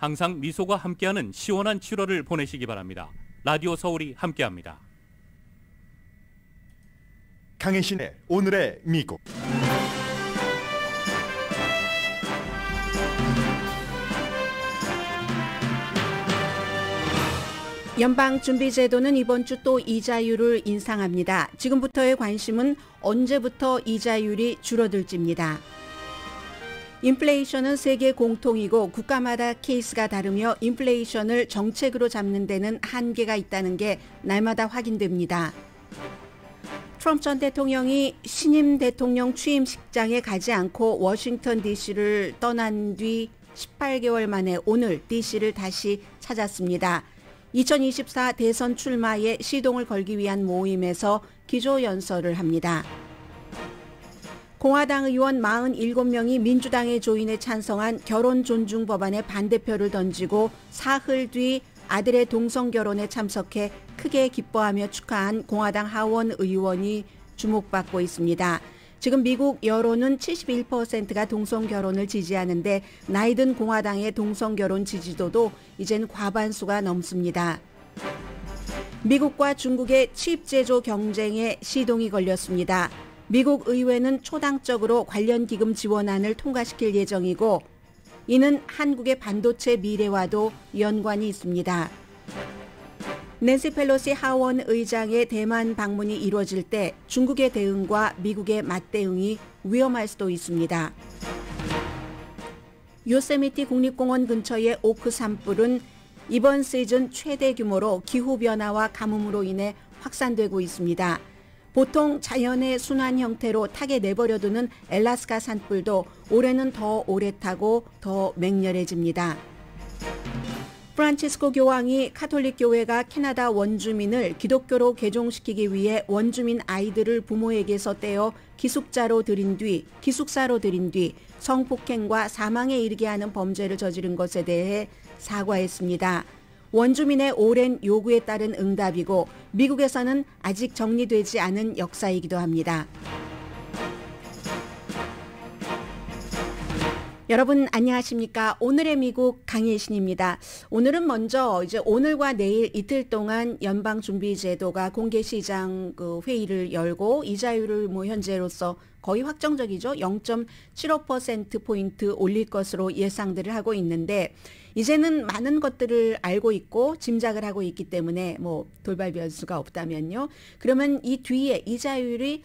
항상 미소가 함께하는 시원한 7월을 보내시기 바랍니다. 라디오 서울이 함께합니다. 강혜신의 오늘의 미국 연방준비제도는 이번 주 또 이자율을 인상합니다. 지금부터의 관심은 언제부터 이자율이 줄어들지입니다. 인플레이션은 세계 공통이고 국가마다 케이스가 다르며 인플레이션을 정책으로 잡는 데는 한계가 있다는 게 날마다 확인됩니다. 트럼프 전 대통령이 신임 대통령 취임식장에 가지 않고 워싱턴 DC를 떠난 뒤 18개월 만에 오늘 DC를 다시 찾았습니다. 2024 대선 출마에 시동을 걸기 위한 모임에서 기조연설을 합니다. 공화당 의원 47명이 민주당의 조인에 찬성한 결혼 존중 법안에 반대표를 던지고 사흘 뒤 아들의 동성 결혼에 참석해 크게 기뻐하며 축하한 공화당 하원 의원이 주목받고 있습니다. 지금 미국 여론은 71%가 동성 결혼을 지지하는데 나이든 공화당의 동성 결혼 지지도도 이젠 과반수가 넘습니다. 미국과 중국의 칩 제조 경쟁에 시동이 걸렸습니다. 미국 의회는 초당적으로 관련 기금 지원안을 통과시킬 예정이고 이는 한국의 반도체 미래와도 연관이 있습니다. 낸시 펠로시 하원 의장의 대만 방문이 이루어질 때 중국의 대응과 미국의 맞대응이 위험할 수도 있습니다. 요세미티 국립공원 근처의 오크 산불은 이번 시즌 최대 규모로 기후변화와 가뭄으로 인해 확산되고 있습니다. 보통 자연의 순환 형태로 타게 내버려두는 엘라스카 산불도 올해는 더 오래 타고 더 맹렬해집니다. 프란치스코 교황이 카톨릭 교회가 캐나다 원주민을 기독교로 개종시키기 위해 원주민 아이들을 부모에게서 떼어 기숙자로 들인 뒤 기숙사로 들인 뒤 성폭행과 사망에 이르게 하는 범죄를 저지른 것에 대해 사과했습니다. 원주민의 오랜 요구에 따른 응답이고 미국에서는 아직 정리되지 않은 역사이기도 합니다. 여러분 안녕하십니까? 오늘의 미국 강혜신입니다. 오늘은 먼저 이제 오늘과 내일 이틀 동안 연방 준비 제도가 공개 시장 그 회의를 열고 이자율을 뭐 현재로서 거의 확정적이죠. 0.75% 포인트 올릴 것으로 예상들을 하고 있는데 이제는 많은 것들을 알고 있고 짐작을 하고 있기 때문에 뭐 돌발 변수가 없다면요. 그러면 이 뒤에 이자율이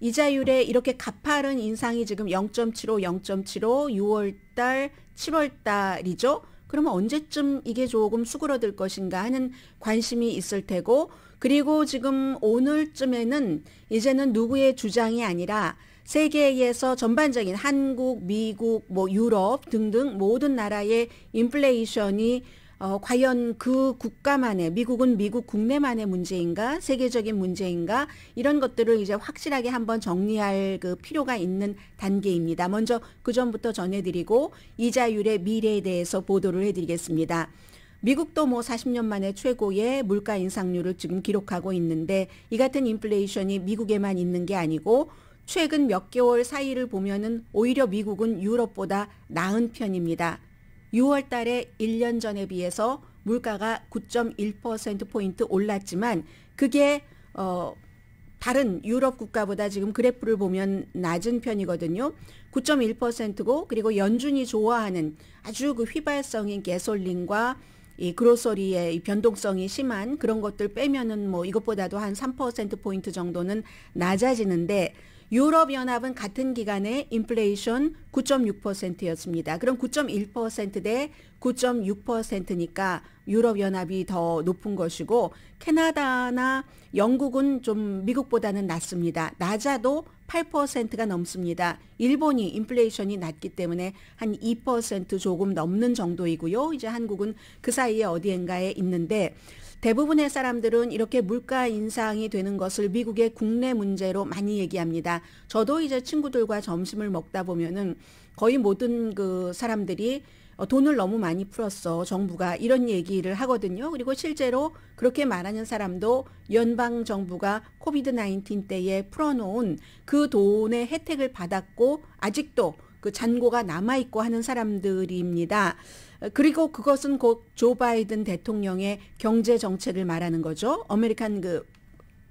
이자율에 이렇게 가파른 인상이 지금 0.75, 0.75, 6월달, 7월달이죠. 그러면 언제쯤 이게 조금 수그러들 것인가 하는 관심이 있을 테고, 그리고 지금 오늘쯤에는 이제는 누구의 주장이 아니라 세계에서 전반적인 한국, 미국, 뭐 유럽 등등 모든 나라의 인플레이션이 어, 과연 그 국가만의, 미국은 미국 국내만의 문제인가, 세계적인 문제인가, 이런 것들을 이제 확실하게 한번 정리할 그 필요가 있는 단계입니다. 먼저 그 전부터 전해드리고, 이자율의 미래에 대해서 보도를 해드리겠습니다. 미국도 뭐 40년 만에 최고의 물가 인상률을 지금 기록하고 있는데, 이 같은 인플레이션이 미국에만 있는 게 아니고, 최근 몇 개월 사이를 보면은 오히려 미국은 유럽보다 나은 편입니다. 6월 달에 1년 전에 비해서 물가가 9.1%포인트 올랐지만 그게 어 다른 유럽 국가보다 지금 그래프를 보면 낮은 편이거든요. 9.1%고 그리고 연준이 좋아하는 아주 그 휘발성인 개솔린과 이 그로서리의 변동성이 심한 그런 것들 빼면은 뭐 이것보다도 한 3% 포인트 정도는 낮아지는데 유럽연합은 같은 기간에 인플레이션 9.6%였습니다. 그럼 9.1%대 9.6%니까 유럽연합이 더 높은 것이고 캐나다나 영국은 좀 미국보다는 낮습니다. 낮아도 8%가 넘습니다. 일본이 인플레이션이 낮기 때문에 한 2% 조금 넘는 정도이고요. 이제 한국은 그 사이에 어디엔가에 있는데 대부분의 사람들은 이렇게 물가 인상이 되는 것을 미국의 국내 문제로 많이 얘기합니다. 저도 이제 친구들과 점심을 먹다 보면은 거의 모든 그 사람들이 어, 돈을 너무 많이 풀었어 정부가 이런 얘기를 하거든요. 그리고 실제로 그렇게 말하는 사람도 연방 정부가 코비드 19 때에 풀어놓은 그 돈의 혜택을 받았고 아직도 그 잔고가 남아있고 하는 사람들입니다. 그리고 그것은 곧 조 바이든 대통령의 경제 정책을 말하는 거죠. 아메리칸 그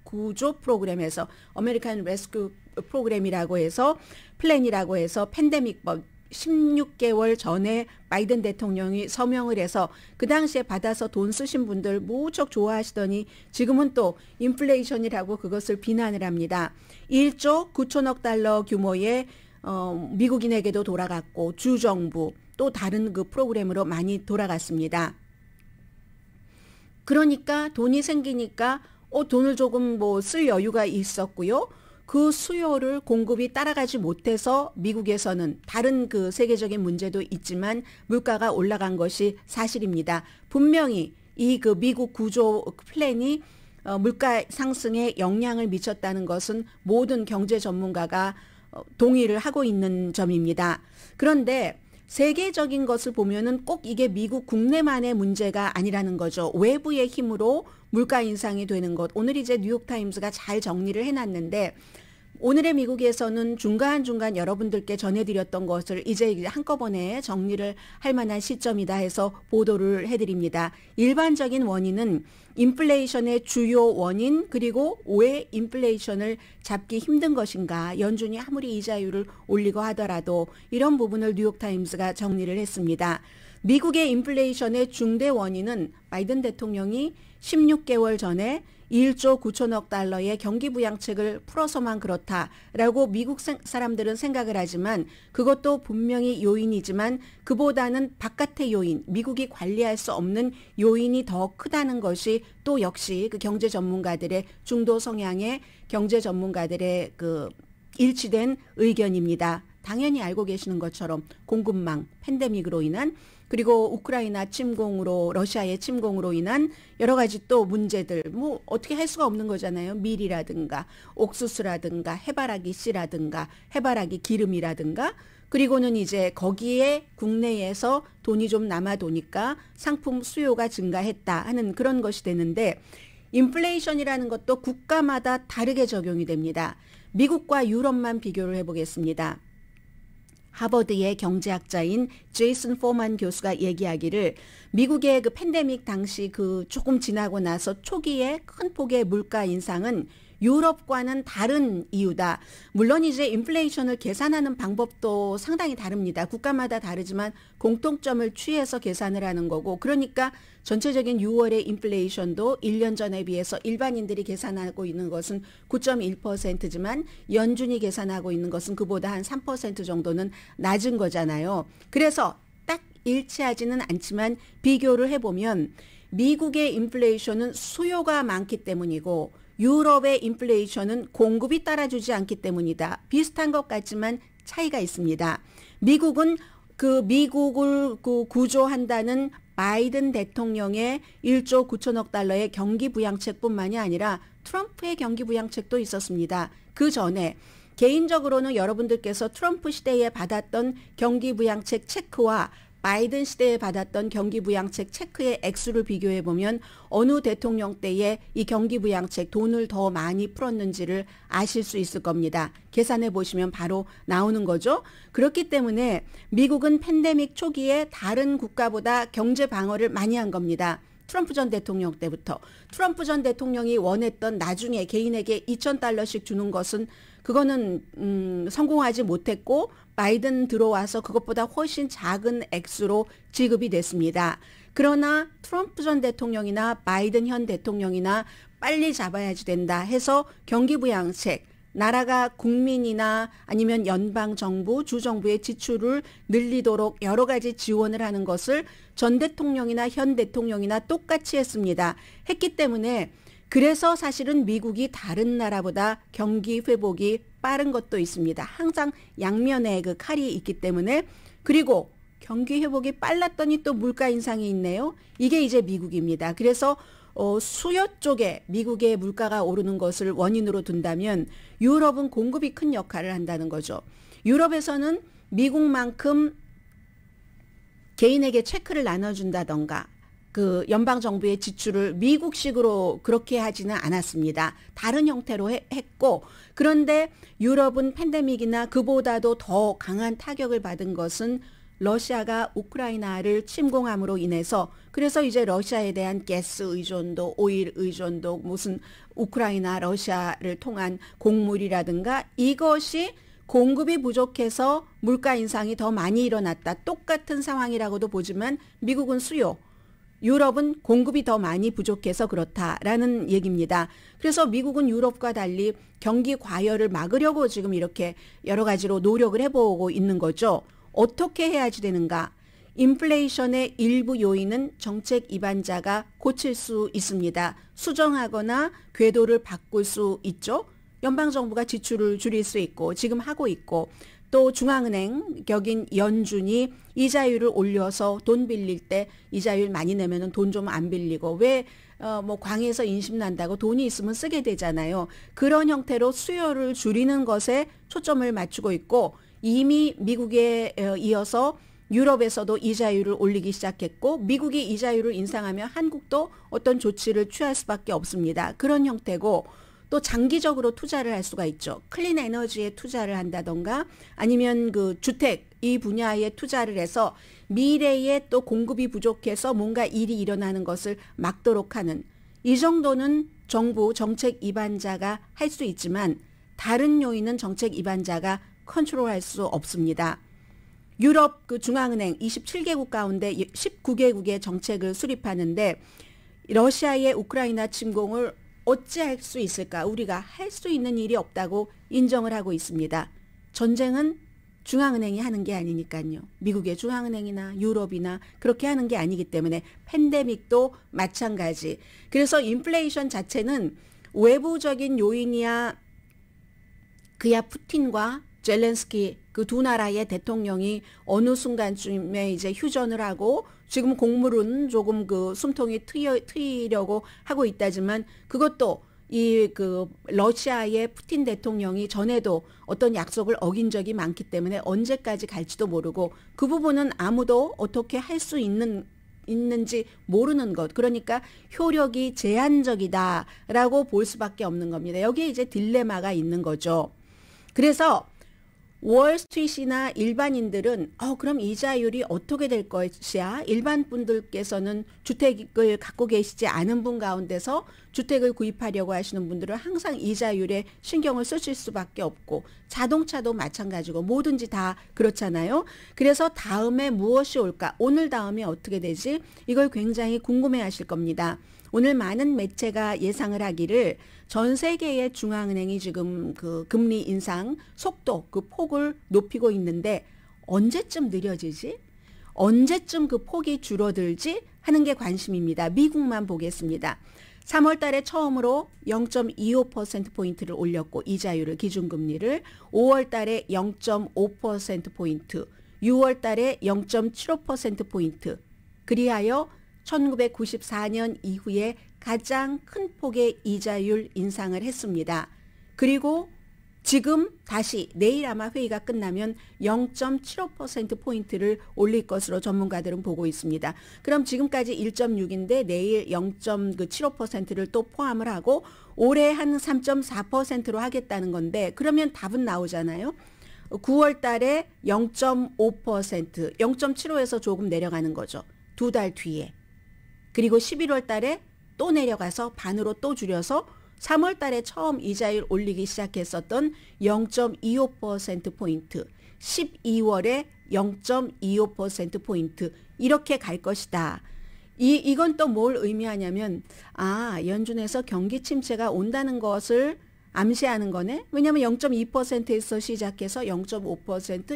구조 프로그램에서 아메리칸 레스큐 프로그램이라고 해서 플랜이라고 해서 팬데믹법 16개월 뭐 전에 바이든 대통령이 서명을 해서 그 당시에 받아서 돈 쓰신 분들 무척 좋아하시더니 지금은 또 인플레이션이라고 그것을 비난을 합니다. 1조 9천억 달러 규모의 어, 미국인에게도 돌아갔고 주정부 또 다른 그 프로그램으로 많이 돌아갔습니다. 그러니까 돈이 생기니까 어, 돈을 조금 뭐 쓸 여유가 있었고요. 그 수요를 공급이 따라가지 못해서 미국에서는 다른 그 세계적인 문제도 있지만 물가가 올라간 것이 사실입니다. 분명히 이 그 미국 구조 플랜이 어, 물가 상승에 영향을 미쳤다는 것은 모든 경제 전문가가 동의를 하고 있는 점입니다. 그런데 세계적인 것을 보면은 꼭 이게 미국 국내만의 문제가 아니라는 거죠. 외부의 힘으로 물가 인상이 되는 것. 오늘 이제 뉴욕타임스가 잘 정리를 해놨는데 오늘의 미국에서는 중간중간 여러분들께 전해드렸던 것을 이제 한꺼번에 정리를 할 만한 시점이다 해서 보도를 해드립니다. 일반적인 원인은 인플레이션의 주요 원인 그리고 왜 인플레이션을 잡기 힘든 것인가 연준이 아무리 이자율을 올리고 하더라도 이런 부분을 뉴욕타임스가 정리를 했습니다. 미국의 인플레이션의 중대 원인은 바이든 대통령이 16개월 전에 1조 9천억 달러의 경기 부양책을 풀어서만 그렇다라고 미국 사람들은 생각을 하지만 그것도 분명히 요인이지만 그보다는 바깥의 요인, 미국이 관리할 수 없는 요인이 더 크다는 것이 또 역시 그 경제 전문가들의 중도 성향의 경제 전문가들의 그 일치된 의견입니다. 당연히 알고 계시는 것처럼 공급망 팬데믹으로 인한 그리고 우크라이나 침공으로 러시아의 침공으로 인한 여러 가지 또 문제들 뭐 어떻게 할 수가 없는 거잖아요. 밀이라든가 옥수수라든가 해바라기 씨라든가 해바라기 기름이라든가 그리고는 이제 거기에 국내에서 돈이 좀 남아 도니까 상품 수요가 증가했다 하는 그런 것이 되는데 인플레이션이라는 것도 국가마다 다르게 적용이 됩니다. 미국과 유럽만 비교를 해보겠습니다. 하버드의 경제학자인 제이슨 포만 교수가 얘기하기를 미국의 그 팬데믹 당시 그 조금 지나고 나서 초기에 큰 폭의 물가 인상은 유럽과는 다른 이유다. 물론 이제 인플레이션을 계산하는 방법도 상당히 다릅니다. 국가마다 다르지만 공통점을 취해서 계산을 하는 거고 그러니까 전체적인 6월의 인플레이션도 1년 전에 비해서 일반인들이 계산하고 있는 것은 9.1%지만 연준이 계산하고 있는 것은 그보다 한 3% 정도는 낮은 거잖아요. 그래서 딱 일치하지는 않지만 비교를 해보면 미국의 인플레이션은 수요가 많기 때문이고 유럽의 인플레이션은 공급이 따라주지 않기 때문이다. 비슷한 것 같지만 차이가 있습니다. 미국은 그 미국을 그 구조한다는 바이든 대통령의 1조 9천억 달러의 경기 부양책뿐만이 아니라 트럼프의 경기 부양책도 있었습니다. 그 전에 개인적으로는 여러분들께서 트럼프 시대에 받았던 경기 부양책 체크와 바이든 시대에 받았던 경기부양책 체크의 액수를 비교해 보면 어느 대통령 때에 이 경기부양책 돈을 더 많이 풀었는지를 아실 수 있을 겁니다. 계산해 보시면 바로 나오는 거죠. 그렇기 때문에 미국은 팬데믹 초기에 다른 국가보다 경제 방어를 많이 한 겁니다. 트럼프 전 대통령 때부터 트럼프 전 대통령이 원했던 나중에 개인에게 2천 달러씩 주는 것은 그거는 음, 성공하지 못했고 바이든 들어와서 그것보다 훨씬 작은 액수로 지급이 됐습니다. 그러나 트럼프 전 대통령이나 바이든 현 대통령이나 빨리 잡아야지 된다 해서 경기부양책 나라가 국민이나 아니면 연방 정부, 주 정부의 지출을 늘리도록 여러 가지 지원을 하는 것을 전 대통령이나 현 대통령이나 똑같이 했습니다. 했기 때문에 그래서 사실은 미국이 다른 나라보다 경기 회복이 빠른 것도 있습니다. 항상 양면에 그 칼이 있기 때문에 그리고 경기 회복이 빨랐더니 또 물가 인상이 있네요. 이게 이제 미국입니다. 그래서 어, 수요 쪽에 미국의 물가가 오르는 것을 원인으로 둔다면 유럽은 공급이 큰 역할을 한다는 거죠. 유럽에서는 미국만큼 개인에게 체크를 나눠준다던가 그 연방 정부의 지출을 미국식으로 그렇게 하지는 않았습니다. 다른 형태로 해, 했고 그런데 유럽은 팬데믹이나 그보다도 더 강한 타격을 받은 것은 러시아가 우크라이나를 침공함으로 인해서 그래서 이제 러시아에 대한 가스 의존도, 오일 의존도, 무슨 우크라이나 러시아를 통한 곡물이라든가 이것이 공급이 부족해서 물가 인상이 더 많이 일어났다. 똑같은 상황이라고도 보지만 미국은 수요, 유럽은 공급이 더 많이 부족해서 그렇다라는 얘기입니다. 그래서 미국은 유럽과 달리 경기 과열을 막으려고 지금 이렇게 여러 가지로 노력을 해보고 있는 거죠. 어떻게 해야지 되는가? 인플레이션의 일부 요인은 정책 입안자가 고칠 수 있습니다. 수정하거나 궤도를 바꿀 수 있죠. 연방정부가 지출을 줄일 수 있고 지금 하고 있고 또 중앙은행 격인 연준이 이자율을 올려서 돈 빌릴 때 이자율 많이 내면은 돈 좀 안 빌리고 왜 어, 뭐 광에서 인심 난다고 돈이 있으면 쓰게 되잖아요. 그런 형태로 수요를 줄이는 것에 초점을 맞추고 있고 이미 미국에 어, 이어서 유럽에서도 이자율을 올리기 시작했고 미국이 이자율을 인상하면 한국도 어떤 조치를 취할 수밖에 없습니다. 그런 형태고 또 장기적으로 투자를 할 수가 있죠. 클린 에너지에 투자를 한다던가 아니면 그 주택 이 분야에 투자를 해서 미래에 또 공급이 부족해서 뭔가 일이 일어나는 것을 막도록 하는 이 정도는 정부 정책 입안자가 할 수 있지만 다른 요인은 정책 입안자가 컨트롤할 수 없습니다. 유럽 그 중앙은행 27개국 가운데 19개국의 정책을 수립하는데 러시아의 우크라이나 침공을 어찌할 수 있을까? 우리가 할 수 있는 일이 없다고 인정을 하고 있습니다. 전쟁은 중앙은행이 하는 게 아니니까요. 미국의 중앙은행이나 유럽이나 그렇게 하는 게 아니기 때문에 팬데믹도 마찬가지. 그래서 인플레이션 자체는 외부적인 요인이야 그야 푸틴과 젤렌스키 그 두 나라의 대통령이 어느 순간쯤에 이제 휴전을 하고 지금 공물은 조금 그 숨통이 트여, 트이려고 하고 있다지만 그것도 이 그 러시아의 푸틴 대통령이 전에도 어떤 약속을 어긴 적이 많기 때문에 언제까지 갈지도 모르고 그 부분은 아무도 어떻게 할 수 있는 있는지 모르는 것. 그러니까 효력이 제한적이다라고 볼 수밖에 없는 겁니다. 여기에 이제 딜레마가 있는 거죠. 그래서 월스트리트나 일반인들은 어 그럼 이자율이 어떻게 될 것이야? 일반 분들께서는 주택을 갖고 계시지 않은 분 가운데서 주택을 구입하려고 하시는 분들은 항상 이자율에 신경을 쓰실 수밖에 없고 자동차도 마찬가지고 뭐든지 다 그렇잖아요. 그래서 다음에 무엇이 올까? 오늘 다음에 어떻게 되지? 이걸 굉장히 궁금해 하실 겁니다. 오늘 많은 매체가 예상을 하기를 전 세계의 중앙은행이 지금 그 금리 인상 속도 그 폭을 높이고 있는데 언제쯤 느려지지? 언제쯤 그 폭이 줄어들지 하는 게 관심입니다. 미국만 보겠습니다. 3월 달에 처음으로 0.25%포인트를 올렸고, 이자율을, 기준금리를 5월 달에 0.5%포인트, 6월 달에 0.75%포인트, 그리하여 1994년 이후에 가장 큰 폭의 이자율 인상을 했습니다. 그리고 지금 다시 내일 아마 회의가 끝나면 0.75%포인트를 올릴 것으로 전문가들은 보고 있습니다. 그럼 지금까지 1.6인데 내일 0.75%를 또 포함을 하고 올해 한 3.4%로 하겠다는 건데 그러면 답은 나오잖아요. 9월 달에 0.5%, 0.75에서 조금 내려가는 거죠. 두 달 뒤에. 그리고 11월 달에 또 내려가서 반으로 또 줄여서 3월 달에 처음 이자율 올리기 시작했었던 0.25%포인트, 12월에 0.25%포인트 이렇게 갈 것이다. 이, 이건 또 뭘 의미하냐면, 아, 연준에서 경기 침체가 온다는 것을 암시하는 거네? 왜냐면 0.2%에서 시작해서 0.5%,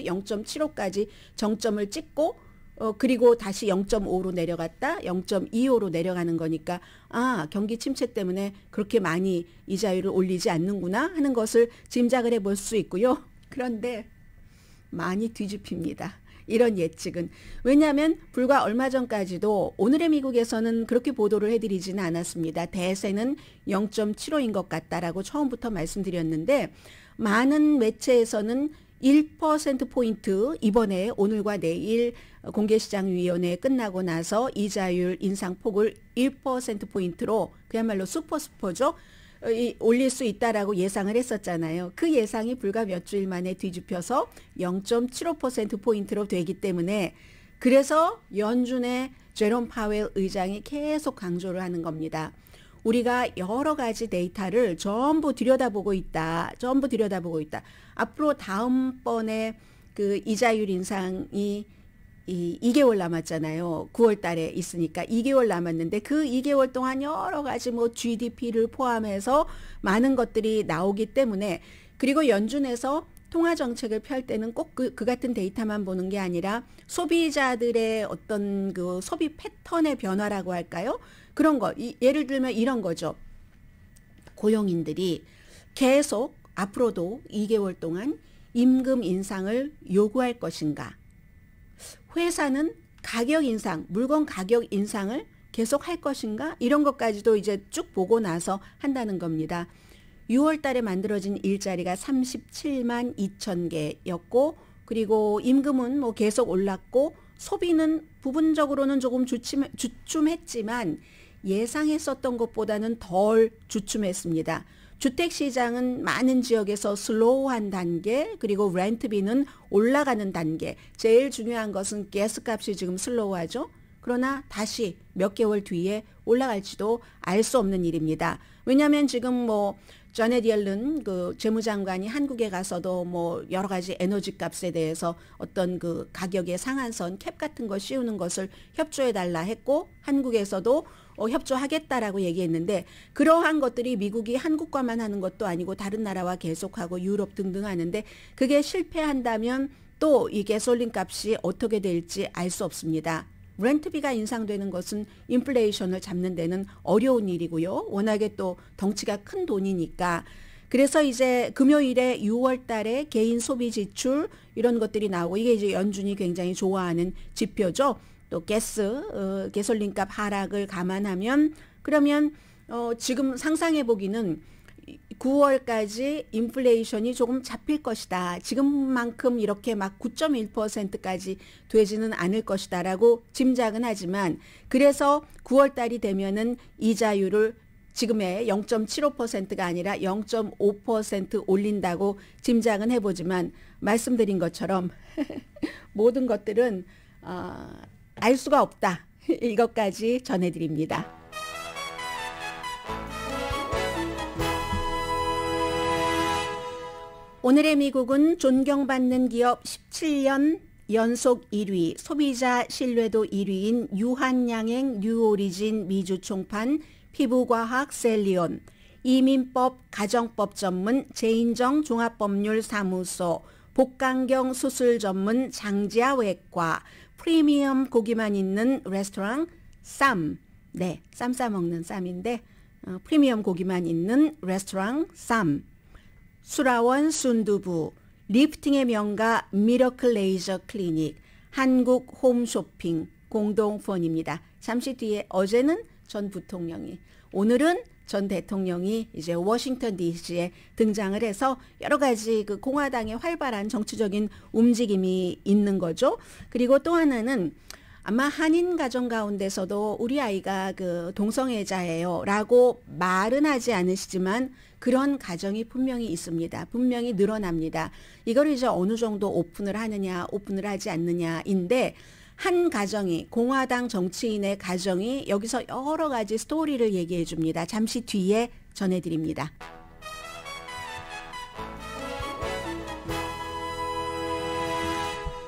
0.75까지 정점을 찍고 어, 그리고 다시 0.5로 내려갔다 0.25로 내려가는 거니까 아 경기 침체 때문에 그렇게 많이 이자율을 올리지 않는구나 하는 것을 짐작을 해볼 수 있고요. 그런데 많이 뒤집힙니다. 이런 예측은 왜냐하면 불과 얼마 전까지도 오늘의 미국에서는 그렇게 보도를 해드리지는 않았습니다. 대세는 0.75인 것 같다라고 처음부터 말씀드렸는데 많은 매체에서는 1% 포인트 이번에 오늘과 내일 공개시장위원회 끝나고 나서 이자율 인상폭을 1% 포인트로 그야말로 슈퍼 슈퍼죠. 이, 올릴 수 있다라고 예상을 했었잖아요. 그 예상이 불과 몇 주일 만에 뒤집혀서 0.75% 포인트로 되기 때문에 그래서 연준의 제롬 파웰 의장이 계속 강조를 하는 겁니다. 우리가 여러 가지 데이터를 전부 들여다보고 있다. 전부 들여다보고 있다. 앞으로 다음번에 그 이자율 인상이 이 2개월 남았잖아요. 9월 달에 있으니까 2개월 남았는데 그 2개월 동안 여러 가지 뭐 GDP를 포함해서 많은 것들이 나오기 때문에 그리고 연준에서 통화 정책을 펼 때는 꼭그 그 같은 데이터만 보는 게 아니라 소비자들의 어떤 그 소비 패턴의 변화라고 할까요? 그런 거 이, 예를 들면 이런 거죠. 고용인들이 계속 앞으로도 2개월 동안 임금 인상을 요구할 것인가? 회사는 가격 인상, 물건 가격 인상을 계속 할 것인가? 이런 것까지도 이제 쭉 보고 나서 한다는 겁니다. 6월 달에 만들어진 일자리가 37만 2천 개였고, 그리고 임금은 뭐 계속 올랐고, 소비는 부분적으로는 조금 주춤, 주춤했지만, 예상했었던 것보다는 덜 주춤했습니다. 주택시장은 많은 지역에서 슬로우한 단계, 그리고 렌트비는 올라가는 단계. 제일 중요한 것은 가스값이 지금 슬로우하죠. 그러나 다시 몇 개월 뒤에 올라갈지도 알 수 없는 일입니다. 왜냐하면 지금 뭐 자넷 옐른 그 재무장관이 한국에 가서도 뭐 여러 가지 에너지 값에 대해서 어떤 그 가격의 상한선 캡 같은 거 씌우는 것을 협조해 달라 했고 한국에서도 어, 협조하겠다라고 얘기했는데 그러한 것들이 미국이 한국과만 하는 것도 아니고 다른 나라와 계속하고 유럽 등등 하는데 그게 실패한다면 또이 게솔린 값이 어떻게 될지 알 수 없습니다. 렌트비가 인상되는 것은 인플레이션을 잡는 데는 어려운 일이고요. 워낙에 또 덩치가 큰 돈이니까 그래서 이제 금요일에 6월 달에 개인 소비 지출 이런 것들이 나오고 이게 이제 연준이 굉장히 좋아하는 지표죠. 또 가스, 어, 가솔린값 하락을 감안하면 그러면 어, 지금 상상해 보기는 9월까지 인플레이션이 조금 잡힐 것이다. 지금만큼 이렇게 막 9.1%까지 되지는 않을 것이다라고 짐작은 하지만 그래서 9월 달이 되면은 이자율을 지금의 0.75%가 아니라 0.5% 올린다고 짐작은 해보지만 말씀드린 것처럼 모든 것들은 어, 알 수가 없다. 이것까지 전해드립니다. 오늘의 미국은 존경받는 기업 17년 연속 1위, 소비자 신뢰도 1위인 유한양행 뉴오리진 미주총판 피부과학 셀리온, 이민법 가정법 전문 제인정 종합법률 사무소, 복강경 수술 전문 장지하 외과, 프리미엄 고기만 있는 레스토랑 쌈. 네, 쌈 싸 먹는 쌈인데 어, 프리미엄 고기만 있는 레스토랑 쌈. 수라원 순두부, 리프팅의 명가 미러클 레이저 클리닉, 한국 홈쇼핑 공동 후원입니다. 잠시 뒤에 어제는 전 부통령이, 오늘은 전 대통령이 이제 워싱턴 D.C.에 등장을 해서 여러 가지 그 공화당의 활발한 정치적인 움직임이 있는 거죠. 그리고 또 하나는 아마 한인 가정 가운데서도 우리 아이가 그 동성애자예요. 라고 말은 하지 않으시지만 그런 가정이 분명히 있습니다. 분명히 늘어납니다. 이걸 이제 어느 정도 오픈을 하느냐, 오픈을 하지 않느냐인데 한 가정이 공화당 정치인의 가정이 여기서 여러 가지 스토리를 얘기해 줍니다. 잠시 뒤에 전해드립니다.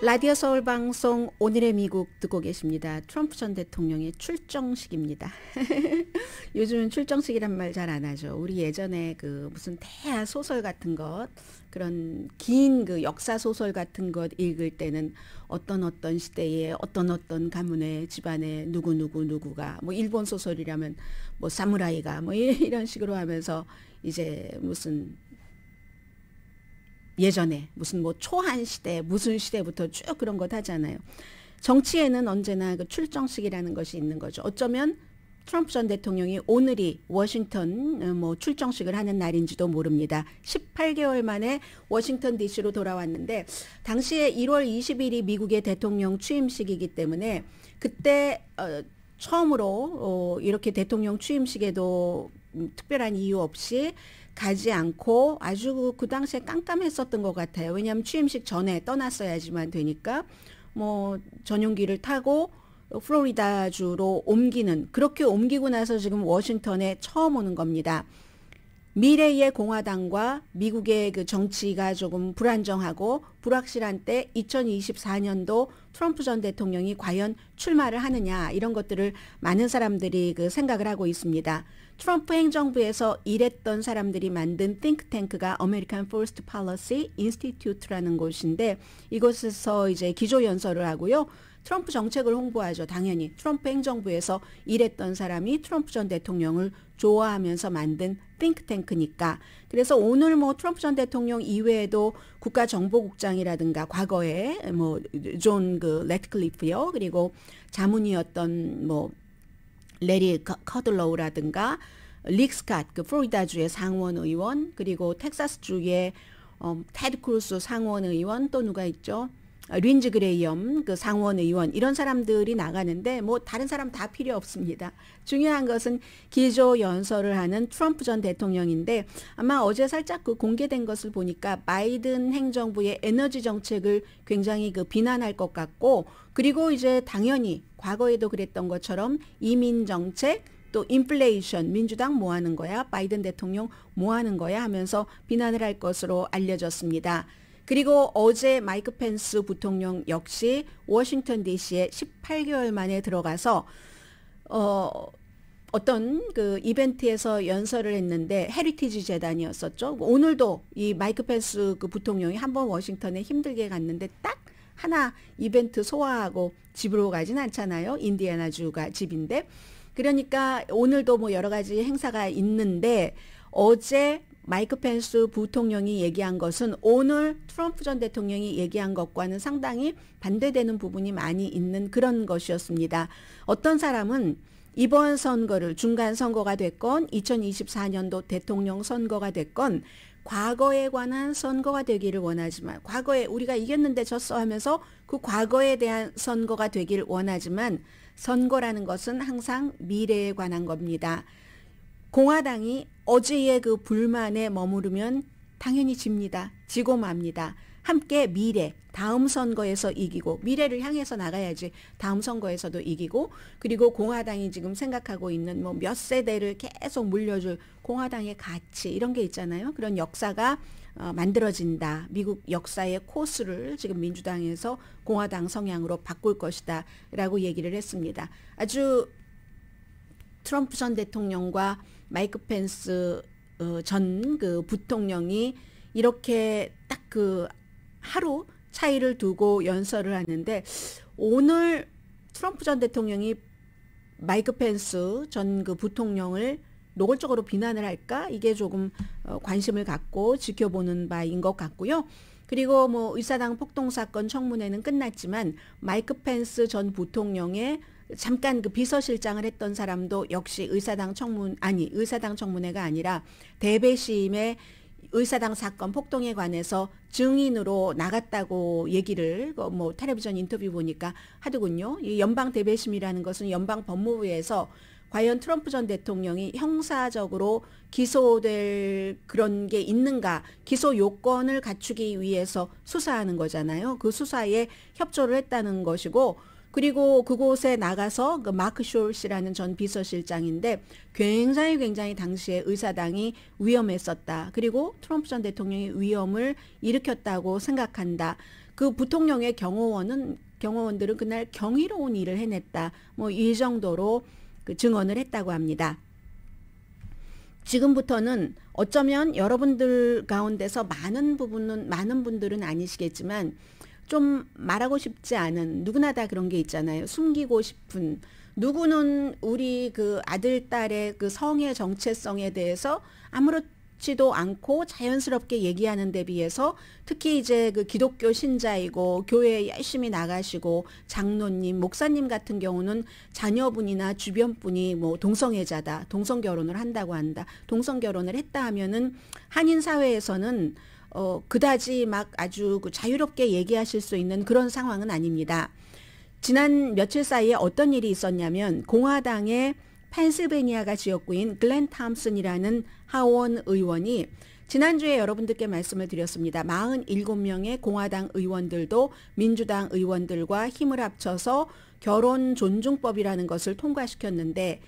라디오 서울 방송 오늘의 미국 듣고 계십니다. 트럼프 전 대통령의 출정식입니다. 요즘은 출정식이란 말 잘 안 하죠. 우리 예전에 그 무슨 대하 소설 같은 것 그런 긴 그 역사 소설 같은 것 읽을 때는 어떤 어떤 시대에 어떤 어떤 가문의 집안에 누구 누구 누구가 뭐 일본 소설이라면 뭐 사무라이가 뭐 이런 식으로 하면서 이제 무슨 예전에 무슨 뭐 초한 시대 무슨 시대부터 쭉 그런 것 하잖아요. 정치에는 언제나 그 출정식이라는 것이 있는 거죠. 어쩌면 트럼프 전 대통령이 오늘이 워싱턴 어, 뭐 출정식을 하는 날인지도 모릅니다. 18개월 만에 워싱턴 DC로 돌아왔는데 당시에 1월 20일이 미국의 대통령 취임식이기 때문에 그때 어, 처음으로 어, 이렇게 대통령 취임식에도 음, 특별한 이유 없이 가지 않고 아주 그 당시에 깜깜했었던 것 같아요. 왜냐하면 취임식 전에 떠났어야지만 되니까 뭐 전용기를 타고 플로리다주로 옮기는 그렇게 옮기고 나서 지금 워싱턴에 처음 오는 겁니다. 미래의 공화당과 미국의 그 정치가 조금 불안정하고 불확실한 때 2024년도 트럼프 전 대통령이 과연 출마를 하느냐 이런 것들을 많은 사람들이 그 생각을 하고 있습니다. 트럼프 행정부에서 일했던 사람들이 만든 띵크탱크가 American First Policy Institute라는 곳인데 이곳에서 이제 기조 연설을 하고요. 트럼프 정책을 홍보하죠. 당연히 트럼프 행정부에서 일했던 사람이 트럼프 전 대통령을 좋아하면서 만든 띵크탱크니까. 그래서 오늘 뭐 트럼프 전 대통령 이외에도 국가정보국장이라든가 과거에 뭐 존그 레트클리프요. 그리고 자문이었던 뭐 레리 커들러우라든가 릭스캇 그 플로리다주의 상원 의원 그리고 텍사스주의 어, 테드 크루스 상원 의원 또 누가 있죠? 어, 린즈 그레이엄, 그 상원 의원 이런 사람들이 나가는데 뭐 다른 사람 다 필요 없습니다. 중요한 것은 기조 연설을 하는 트럼프 전 대통령인데 아마 어제 살짝 그 공개된 것을 보니까 바이든 행정부의 에너지 정책을 굉장히 그 비난할 것 같고 그리고 이제 당연히 과거에도 그랬던 것처럼 이민 정책 또 인플레이션 민주당 뭐 하는 거야? 바이든 대통령 뭐 하는 거야? 하면서 비난을 할 것으로 알려졌습니다. 그리고 어제 마이크 펜스 부통령 역시 워싱턴 DC에 18개월 만에 들어가서 어 어떤 그 이벤트에서 연설을 했는데 헤리티지 재단이었었죠. 오늘도 이 마이크 펜스 그 부통령이 한번 워싱턴에 힘들게 갔는데 딱 하나 이벤트 소화하고 집으로 가진 않잖아요. 인디애나주가 집인데. 그러니까 오늘도 뭐 여러 가지 행사가 있는데 어제 마이크 펜스 부통령이 얘기한 것은 오늘 트럼프 전 대통령이 얘기한 것과는 상당히 반대되는 부분이 많이 있는 그런 것이었습니다. 어떤 사람은 이번 선거를 중간 선거가 됐건 2024년도 대통령 선거가 됐건 과거에 관한 선거가 되기를 원하지만 과거에 우리가 이겼는데 졌어 하면서 그 과거에 대한 선거가 되길 원하지만 선거라는 것은 항상 미래에 관한 겁니다. 공화당이 어제의 그 불만에 머무르면 당연히 집니다. 지고 맙니다. 함께 미래, 다음 선거에서 이기고 미래를 향해서 나가야지 다음 선거에서도 이기고 그리고 공화당이 지금 생각하고 있는 뭐 몇 세대를 계속 물려줄 공화당의 가치 이런 게 있잖아요. 그런 역사가 어, 만들어진다. 미국 역사의 코스를 지금 민주당에서 공화당 성향으로 바꿀 것이다. 라고 얘기를 했습니다. 아주 트럼프 전 대통령과 마이크 펜스 어, 전그 부통령이 이렇게 딱 그 하루 차이를 두고 연설을 하는데 오늘 트럼프 전 대통령이 마이크 펜스 전 그 부통령을 노골적으로 비난을 할까 이게 조금 어, 관심을 갖고 지켜보는 바인 것 같고요. 그리고 뭐 의사당 폭동 사건 청문회는 끝났지만 마이크 펜스 전 부통령의 잠깐 그 비서실장을 했던 사람도 역시 의사당 청문 아니 의사당 청문회가 아니라 대배심의 의사당 사건 폭동에 관해서 증인으로 나갔다고 얘기를 그 뭐 텔레비전 인터뷰 보니까 하더군요. 이 연방 대배심이라는 것은 연방 법무부에서 과연 트럼프 전 대통령이 형사적으로 기소될 그런 게 있는가 기소 요건을 갖추기 위해서 수사하는 거잖아요. 그 수사에 협조를 했다는 것이고 그리고 그곳에 나가서 그 마크 쇼울씨라는 전 비서실장인데 굉장히 굉장히 당시에 의사당이 위험했었다. 그리고 트럼프 전 대통령이 위험을 일으켰다고 생각한다. 그 부통령의 경호원은 경호원들은 그날 경이로운 일을 해냈다. 뭐 이 정도로 그 증언을 했다고 합니다. 지금부터는 어쩌면 여러분들 가운데서 많은 부분은 많은 분들은 아니시겠지만 좀 말하고 싶지 않은 누구나 다 그런 게 있잖아요. 숨기고 싶은 누구는 우리 그 아들 딸의 그 성의 정체성에 대해서 아무렇지도 않고 자연스럽게 얘기하는 데 비해서 특히 이제 그 기독교 신자이고 교회에 열심히 나가시고 장로님, 목사님 같은 경우는 자녀분이나 주변분이 뭐 동성애자다, 동성 결혼을 한다고 한다, 동성 결혼을 했다 하면은 한인 사회에서는 어, 그다지 막 아주 그 자유롭게 얘기하실 수 있는 그런 상황은 아닙니다. 지난 며칠 사이에 어떤 일이 있었냐면 공화당의 펜실베니아가 지역구인 글렌 탐슨이라는 하원 의원이 지난주에 여러분들께 말씀을 드렸습니다. 47명의 공화당 의원들도 민주당 의원들과 힘을 합쳐서 결혼 존중법이라는 것을 통과시켰는데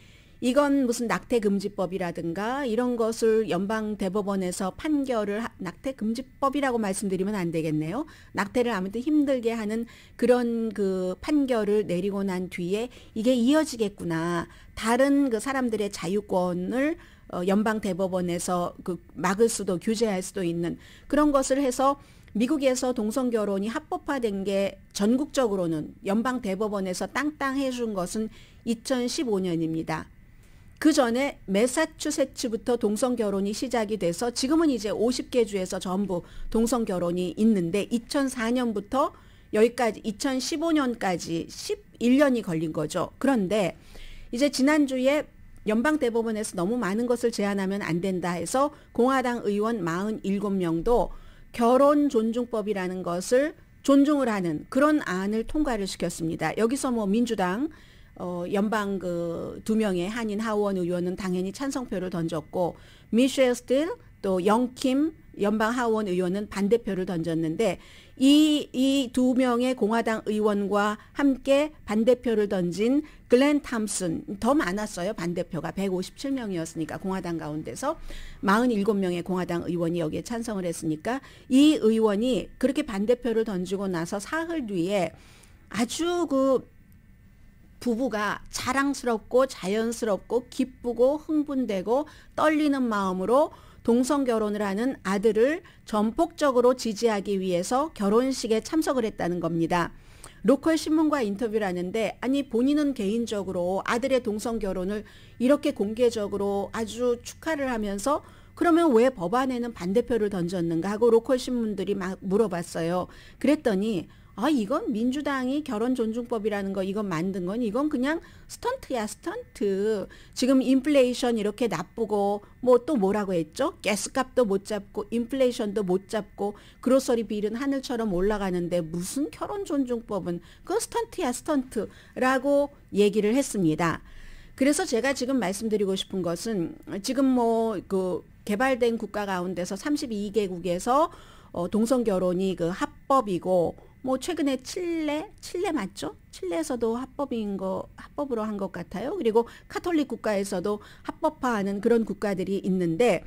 이건 무슨 낙태금지법이라든가 이런 것을 연방대법원에서 판결을 낙태금지법이라고 말씀드리면 안 되겠네요. 낙태를 아무튼 힘들게 하는 그런 그 판결을 내리고 난 뒤에 이게 이어지겠구나. 다른 그 사람들의 자유권을 어, 연방대법원에서 그 막을 수도 규제할 수도 있는 그런 것을 해서 미국에서 동성 결혼이 합법화된 게 전국적으로는 연방 대법원에서 땅땅 해준 것은 2015년입니다. 그 전에 메사추세츠부터 동성 결혼이 시작이 돼서 지금은 이제 50개 주에서 전부 동성 결혼이 있는데 2004년부터 여기까지 2015년까지 11년이 걸린 거죠. 그런데 이제 지난주에 연방 대법원에서 너무 많은 것을 제한하면 안 된다 해서 공화당 의원 47명도 결혼 존중법이라는 것을 존중을 하는 그런 안을 통과를 시켰습니다. 여기서 뭐 민주당 어, 연방 그 두 명의 한인 하원 의원은 당연히 찬성표를 던졌고 미셸 스틸 또 영킴 연방 하원 의원은 반대표를 던졌는데 이 이 두 명의 공화당 의원과 함께 반대표를 던진 글렌 탐슨 더 많았어요. 반대표가 157명이었으니까 공화당 가운데서 47명의 공화당 의원이 여기에 찬성을 했으니까 이 의원이 그렇게 반대표를 던지고 나서 사흘 뒤에 아주 그 부부가 자랑스럽고 자연스럽고 기쁘고 흥분되고 떨리는 마음으로 동성 결혼을 하는 아들을 전폭적으로 지지하기 위해서 결혼식에 참석을 했다는 겁니다. 로컬 신문과 인터뷰를 하는데 아니 본인은 개인적으로 아들의 동성 결혼을 이렇게 공개적으로 아주 축하를 하면서 그러면 왜 법안에는 반대표를 던졌는가 하고 로컬 신문들이 막 물어봤어요. 그랬더니 아 이건 민주당이 결혼 존중법이라는 거 이건 만든 건 이건 그냥 스턴트야 스턴트 지금 인플레이션 이렇게 나쁘고 뭐 또 뭐라고 했죠 가스값도 못 잡고 인플레이션도 못 잡고 그로서리 빌은 하늘처럼 올라가는데 무슨 결혼 존중법은 그 스턴트야 스턴트라고 얘기를 했습니다 그래서 제가 지금 말씀드리고 싶은 것은 지금 뭐 그 개발된 국가 가운데서 32개국에서 어, 동성 결혼이 그 합법이고 뭐 최근에 칠레, 칠레 맞죠? 칠레에서도 합법인 거 합법으로 한 것 같아요. 그리고 카톨릭 국가에서도 합법화하는 그런 국가들이 있는데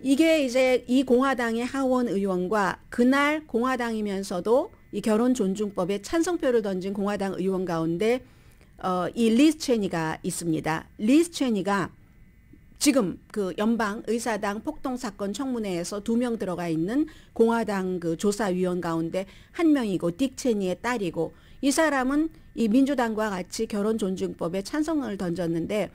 이게 이제 이 공화당의 하원 의원과 그날 공화당이면서도 이 결혼 존중법에 찬성표를 던진 공화당 의원 가운데 어, 이 리스 체니가 있습니다. 리스 체니가 지금 그 연방 의사당 폭동 사건 청문회에서 두 명 들어가 있는 공화당 그 조사위원 가운데 한 명이고 딕 체니의 딸이고 이 사람은 이 민주당과 같이 결혼 존중법에 찬성을 던졌는데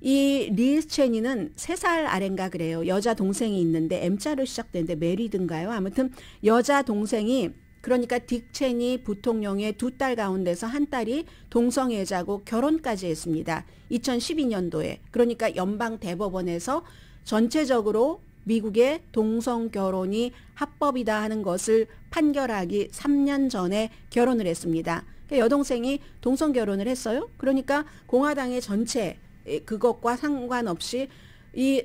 이 리스 체니는 세 살 아래인가 그래요. 여자 동생이 있는데 M자로 시작되는데 메리든가요? 아무튼 여자 동생이 그러니까 딕첸이 부통령의 두 딸 가운데서 한 딸이 동성애자고 결혼까지 했습니다. 2012년도에. 그러니까 연방 대법원에서 전체적으로 미국의 동성 결혼이 합법이다 하는 것을 판결하기 3년 전에 결혼을 했습니다. 그러니까 여동생이 동성 결혼을 했어요. 그러니까 공화당의 전체 그것과 상관없이 이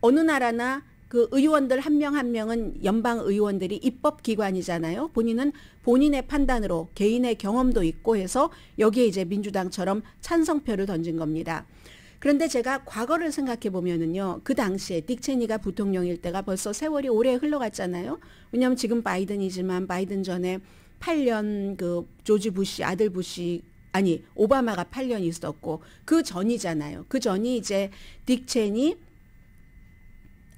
어느 나라나 그 의원들 한 명 한 명은 연방 의원들이 입법 기관이잖아요. 본인은 본인의 판단으로 개인의 경험도 있고 해서 여기에 이제 민주당처럼 찬성표를 던진 겁니다. 그런데 제가 과거를 생각해 보면은요, 그 당시에 딕체니가 부통령일 때가 벌써 세월이 오래 흘러갔잖아요. 왜냐하면 지금 바이든이지만 바이든 전에 8년 그 조지 부시 아들 부시 아니 오바마가 8년 있었고 그 전이잖아요. 그 전이 이제 딕체니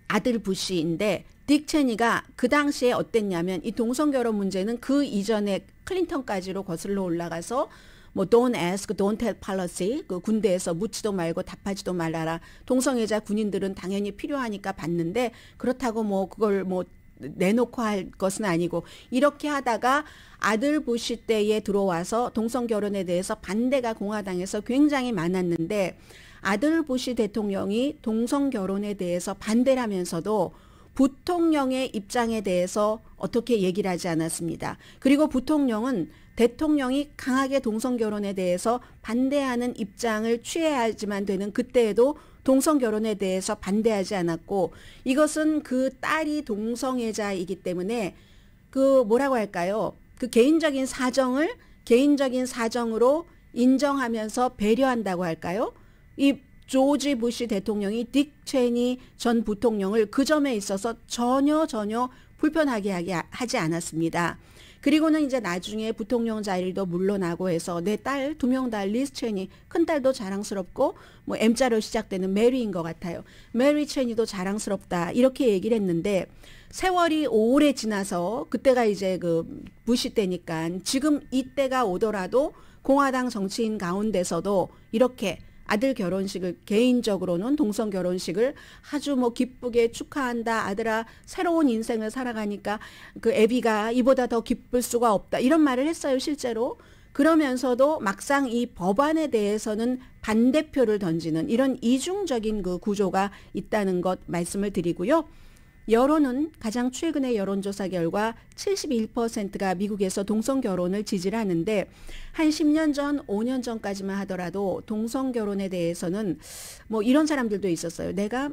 아들 부시인데 딕 체니가 그 당시에 어땠냐면 이 동성 결혼 문제는 그 이전에 클린턴까지로 거슬러 올라가서 뭐 don't ask, don't tell policy 그 군대에서 묻지도 말고 답하지도 말아라 동성애자 군인들은 당연히 필요하니까 받는데 그렇다고 뭐 그걸 뭐 내놓고 할 것은 아니고 이렇게 하다가 아들 부시 때에 들어와서 동성 결혼에 대해서 반대가 공화당에서 굉장히 많았는데 아들 부시 대통령이 동성 결혼에 대해서 반대를 하면서도 부통령의 입장에 대해서 어떻게 얘기를 하지 않았습니다. 그리고 부통령은 대통령이 강하게 동성 결혼에 대해서 반대하는 입장을 취해야지만 되는 그때에도 동성 결혼에 대해서 반대하지 않았고 이것은 그 딸이 동성애자이기 때문에 그 뭐라고 할까요? 그 개인적인 사정을 개인적인 사정으로 인정하면서 배려한다고 할까요? 이 조지 부시 대통령이 딕 체니 전 부통령을 그 점에 있어서 전혀 전혀 불편하게 하지 않았습니다. 그리고는 이제 나중에 부통령 자리도 물러나고 해서 내 딸 두 명 다 리스 체니 큰 딸도 자랑스럽고 뭐 M자로 시작되는 메리인 것 같아요. 메리 체니도 자랑스럽다 이렇게 얘기를 했는데 세월이 오래 지나서 그때가 이제 그 부시 때니까 지금 이때가 오더라도 공화당 정치인 가운데서도 이렇게 아들 결혼식을 개인적으로는 동성 결혼식을 아주 뭐 기쁘게 축하한다. 아들아 새로운 인생을 살아가니까 그 애비가 이보다 더 기쁠 수가 없다. 이런 말을 했어요, 실제로. 그러면서도 막상 이 법안에 대해서는 반대표를 던지는 이런 이중적인 그 구조가 있다는 것 말씀을 드리고요. 여론은 가장 최근의 여론조사 결과 71%가 미국에서 동성 결혼을 지지 하는데 한 10년 전, 5년 전까지만 하더라도 동성 결혼에 대해서는 뭐 이런 사람들도 있었어요. 내가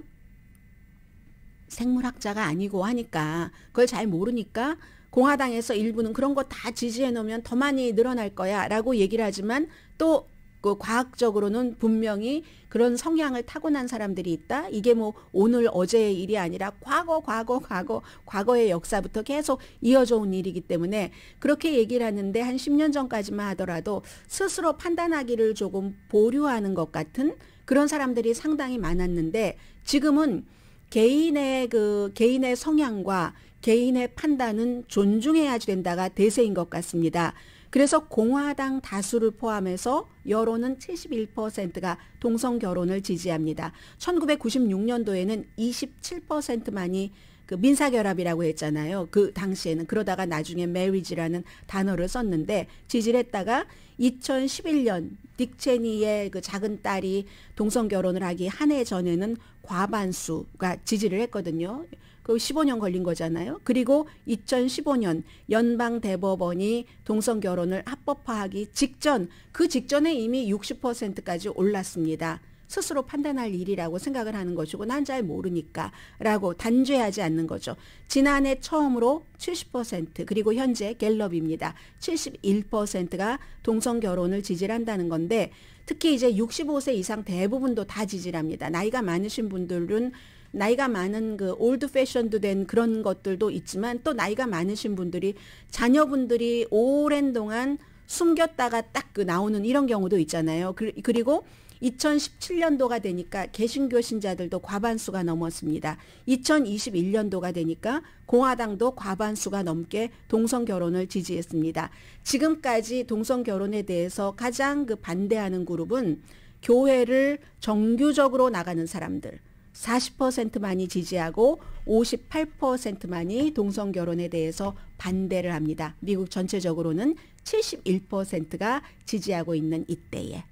생물학자가 아니고 하니까 그걸 잘 모르니까 공화당에서 일부는 그런 거 다 지지해 놓으면 더 많이 늘어날 거야 라고 얘기를 하지만 또그 과학적으로는 분명히 그런 성향을 타고난 사람들이 있다. 이게 뭐 오늘 어제의 일이 아니라 과거, 과거, 과거, 과거의 역사부터 계속 이어져 온 일이기 때문에 그렇게 얘기를 하는데 한 10년 전까지만 하더라도 스스로 판단하기를 조금 보류하는 것 같은 그런 사람들이 상당히 많았는데 지금은 개인의 그 개인의 성향과 개인의 판단은 존중해야 된다가 대세인 것 같습니다. 그래서 공화당 다수를 포함해서 여론은 71%가 동성 결혼을 지지합니다. 1996년도에는 27%만이 그 민사결합이라고 했잖아요. 그 당시에는 그러다가 나중에 메리지라는 단어를 썼는데 지지를 했다가 2011년 딕 체니의 그 작은 딸이 동성 결혼을 하기 한 해 전에는 과반수가 지지를 했거든요. 그 15년 걸린 거잖아요. 그리고 2015년 연방 대법원이 동성 결혼을 합법화하기 직전 그 직전에 이미 60%까지 올랐습니다. 스스로 판단할 일이라고 생각을 하는 것이고 난 잘 모르니까라고 단죄하지 않는 거죠. 지난해 처음으로 70% 그리고 현재 갤럽입니다. 71%가 동성 결혼을 지지한다는 건데 특히 이제 65세 이상 대부분도 다 지지합니다. 나이가 많으신 분들은 나이가 많은 그 올드 패션도 된 그런 것들도 있지만 또 나이가 많으신 분들이 자녀분들이 오랜 동안 숨겼다가 딱 그 나오는 이런 경우도 있잖아요. 그, 그리고 2017년도가 되니까 개신교 신자들도 과반수가 넘었습니다. 2021년도가 되니까 공화당도 과반수가 넘게 동성 결혼을 지지했습니다. 지금까지 동성 결혼에 대해서 가장 그 반대하는 그룹은 교회를 정규적으로 나가는 사람들, 40%만이 지지하고 58%만이 동성 결혼에 대해서 반대를 합니다. 미국 전체적으로는 71%가 지지하고 있는 이때에.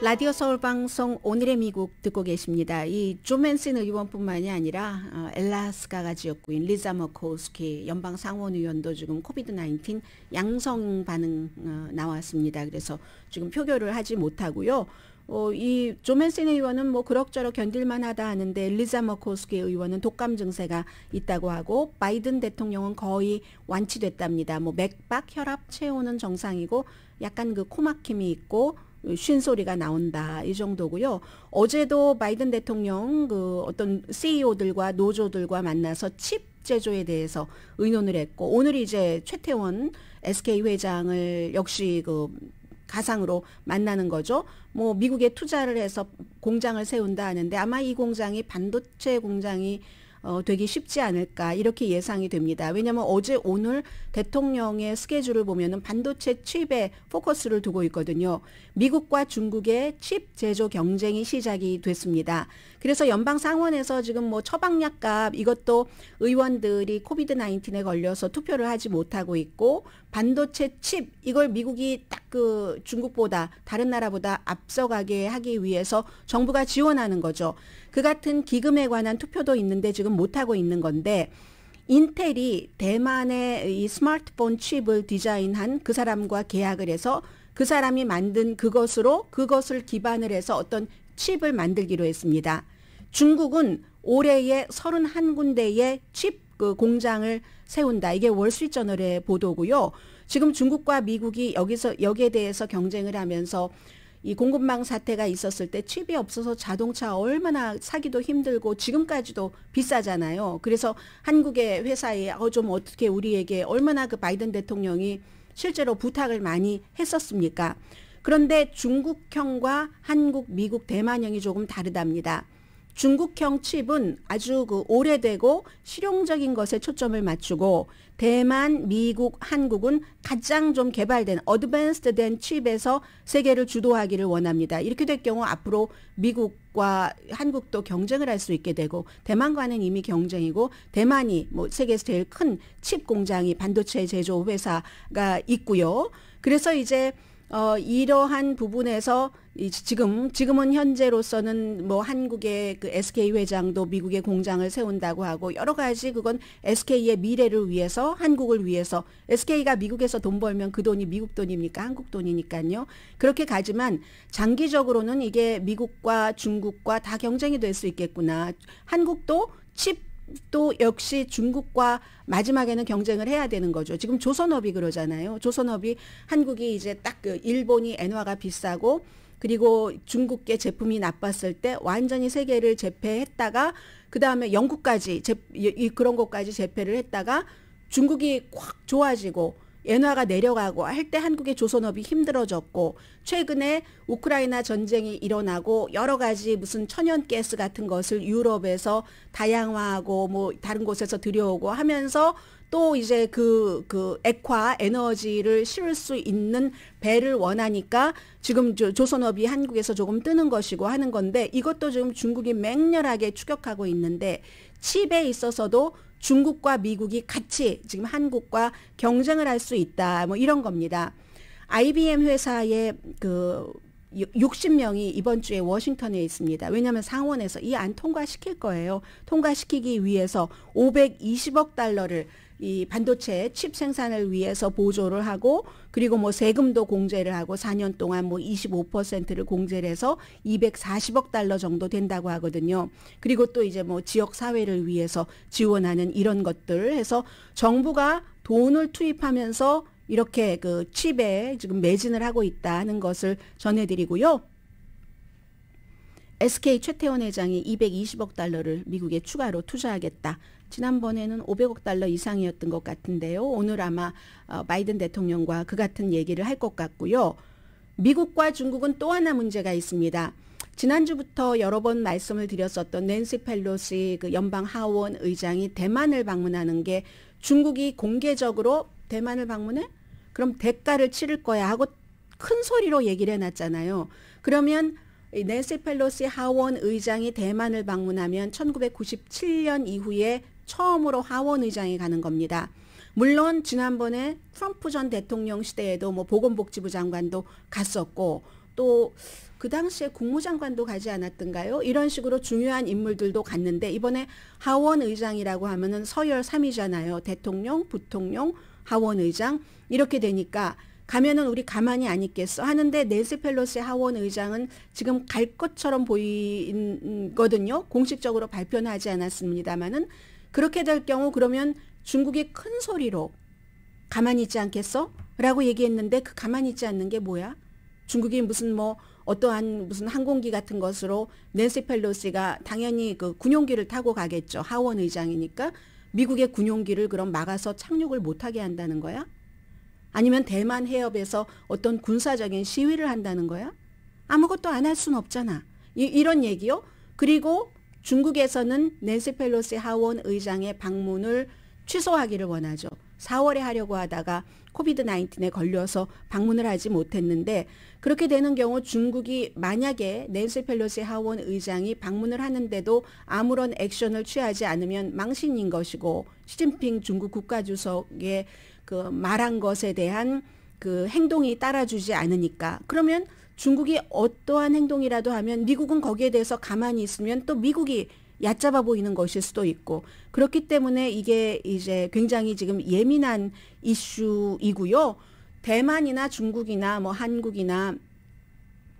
라디오 서울 방송 오늘의 미국 듣고 계십니다. 이 조맨슨 의원뿐만이 아니라 어, 엘라스카가 지역구인 리자 머코스키 연방 상원 의원도 지금 코비드 19 양성 반응 어, 나왔습니다. 그래서 지금 표결을 하지 못하고요. 어, 이 조맨슨 의원은 뭐 그럭저럭 견딜만하다 하는데 엘리자 머코스키 의원은 독감 증세가 있다고 하고 바이든 대통령은 거의 완치됐답니다. 뭐 맥박, 혈압, 체온은 정상이고 약간 그 코막힘이 있고 쉰 소리가 나온다 이 정도고요. 어제도 바이든 대통령 그 어떤 CEO들과 노조들과 만나서 칩 제조에 대해서 의논을 했고 오늘 이제 최태원 SK 회장을 역시 그 가상으로 만나는 거죠. 뭐 미국에 투자를 해서 공장을 세운다 하는데 아마 이 공장이 반도체 공장이 어, 되기 쉽지 않을까 이렇게 예상이 됩니다. 왜냐하면 어제 오늘 대통령의 스케줄을 보면 반도체 칩에 포커스를 두고 있거든요. 미국과 중국의 칩 제조 경쟁이 시작이 됐습니다. 그래서 연방 상원에서 지금 뭐 처방약값 이것도 의원들이 코비드 19에 걸려서 투표를 하지 못하고 있고 반도체 칩 이걸 미국이 딱 그 중국보다 다른 나라보다 앞서가게 하기 위해서 정부가 지원하는 거죠. 그 같은 기금에 관한 투표도 있는데 지금 못하고 있는 건데 인텔이 대만의 이 스마트폰 칩을 디자인한 그 사람과 계약을 해서 그 사람이 만든 그것으로 그것을 기반을 해서 어떤 칩을 만들기로 했습니다. 중국은 올해에 31군데의 칩그 공장을 세운다. 이게 월스트리트저널의 보도고요. 지금 중국과 미국이 여기서 여기에 대해서 경쟁을 하면서 이 공급망 사태가 있었을 때 칩이 없어서 자동차 얼마나 사기도 힘들고 지금까지도 비싸잖아요. 그래서 한국의 회사에 어 좀 어떻게 우리에게 얼마나 그 바이든 대통령이 실제로 부탁을 많이 했었습니까? 그런데 중국형과 한국, 미국, 대만형이 조금 다르답니다. 중국형 칩은 아주 그 오래되고 실용적인 것에 초점을 맞추고 대만, 미국, 한국은 가장 좀 개발된 어드밴스드된 칩에서 세계를 주도하기를 원합니다. 이렇게 될 경우 앞으로 미국과 한국도 경쟁을 할 수 있게 되고 대만과는 이미 경쟁이고 대만이 뭐 세계에서 제일 큰 칩 공장이 반도체 제조 회사가 있고요. 그래서 이제 어 이러한 부분에서 이 지금 지금은 현재로서는 뭐 한국의 그 SK 회장도 미국의 공장을 세운다고 하고 여러 가지 그건 SK의 미래를 위해서 한국을 위해서 SK가 미국에서 돈 벌면 그 돈이 미국 돈입니까 한국 돈이니까요 그렇게 가지만 장기적으로는 이게 미국과 중국과 다 경쟁이 될 수 있겠구나 한국도 칩도 역시 중국과 마지막에는 경쟁을 해야 되는 거죠. 지금 조선업이 그러잖아요. 조선업이 한국이 이제 딱 그 일본이 엔화가 비싸고 그리고 중국계 제품이 나빴을 때 완전히 세계를 재패했다가 그 다음에 영국까지 제, 이, 그런 것까지 재패를 했다가 중국이 확 좋아지고 엔화가 내려가고 할 때 한국의 조선업이 힘들어졌고 최근에 우크라이나 전쟁이 일어나고 여러 가지 무슨 천연가스 같은 것을 유럽에서 다양화하고 뭐 다른 곳에서 들여오고 하면서 또 이제 그, 그 액화 에너지를 실을 수 있는 배를 원하니까 지금 조선업이 한국에서 조금 뜨는 것이고 하는 건데 이것도 지금 중국이 맹렬하게 추격하고 있는데 칩에 있어서도 중국과 미국이 같이 지금 한국과 경쟁을 할 수 있다. 뭐 이런 겁니다. IBM 회사의 그 60명이 이번 주에 워싱턴에 있습니다. 왜냐하면 상원에서 이 안 통과시킬 거예요. 통과시키기 위해서 520억 달러를 이 반도체 칩 생산을 위해서 보조를 하고 그리고 뭐 세금도 공제를 하고 4년 동안 뭐 25%를 공제를 해서 240억 달러 정도 된다고 하거든요. 그리고 또 이제 뭐 지역 사회를 위해서 지원하는 이런 것들 해서 정부가 돈을 투입하면서 이렇게 그 칩에 지금 매진을 하고 있다는 것을 전해드리고요. SK 최태원 회장이 220억 달러를 미국에 추가로 투자하겠다. 지난번에는 500억 달러 이상이었던 것 같은데요. 오늘 아마 어, 바이든 대통령과 그 같은 얘기를 할 것 같고요. 미국과 중국은 또 하나 문제가 있습니다. 지난주부터 여러 번 말씀을 드렸었던 낸시 펠로시 그 연방 하원 의장이 대만을 방문하는 게 중국이 공개적으로 대만을 방문해? 그럼 대가를 치를 거야 하고 큰 소리로 얘기를 해놨잖아요. 그러면 낸시 펠로시 하원 의장이 대만을 방문하면 1997년 이후에 처음으로 하원 의장이 가는 겁니다. 물론 지난번에 트럼프 전 대통령 시대에도 뭐 보건복지부 장관도 갔었고 또 그 당시에 국무장관도 가지 않았던가요? 이런 식으로 중요한 인물들도 갔는데 이번에 하원 의장이라고 하면은 서열 3이잖아요 대통령, 부통령, 하원 의장 이렇게 되니까 가면은 우리 가만히 안 있겠어 하는데 네시 펠로시 하원 의장은 지금 갈 것처럼 보이거든요. 공식적으로 발표는 하지 않았습니다마는 그렇게 될 경우 그러면 중국이 큰 소리로 가만히 있지 않겠어? 라고 얘기했는데 그 가만히 있지 않는 게 뭐야? 중국이 무슨 뭐 어떠한 무슨 항공기 같은 것으로 낸시 펠로시가 당연히 그 군용기를 타고 가겠죠. 하원 의장이니까 미국의 군용기를 그럼 막아서 착륙을 못하게 한다는 거야? 아니면 대만 해협에서 어떤 군사적인 시위를 한다는 거야? 아무것도 안 할 순 없잖아. 이, 이런 얘기요. 그리고 중국에서는 낸시 펠로시 하원 의장의 방문을 취소하기를 원하죠. 4월에 하려고 하다가 코비드 19에 걸려서 방문을 하지 못했는데 그렇게 되는 경우 중국이 만약에 낸시 펠로시 하원 의장이 방문을 하는데도 아무런 액션을 취하지 않으면 망신인 것이고 시진핑 중국 국가주석의 그 말한 것에 대한 그 행동이 따라주지 않으니까 그러면 중국이 어떠한 행동이라도 하면 미국은 거기에 대해서 가만히 있으면 또 미국이 얕잡아 보이는 것일 수도 있고 그렇기 때문에 이게 이제 굉장히 지금 예민한 이슈이고요. 대만이나 중국이나 뭐 한국이나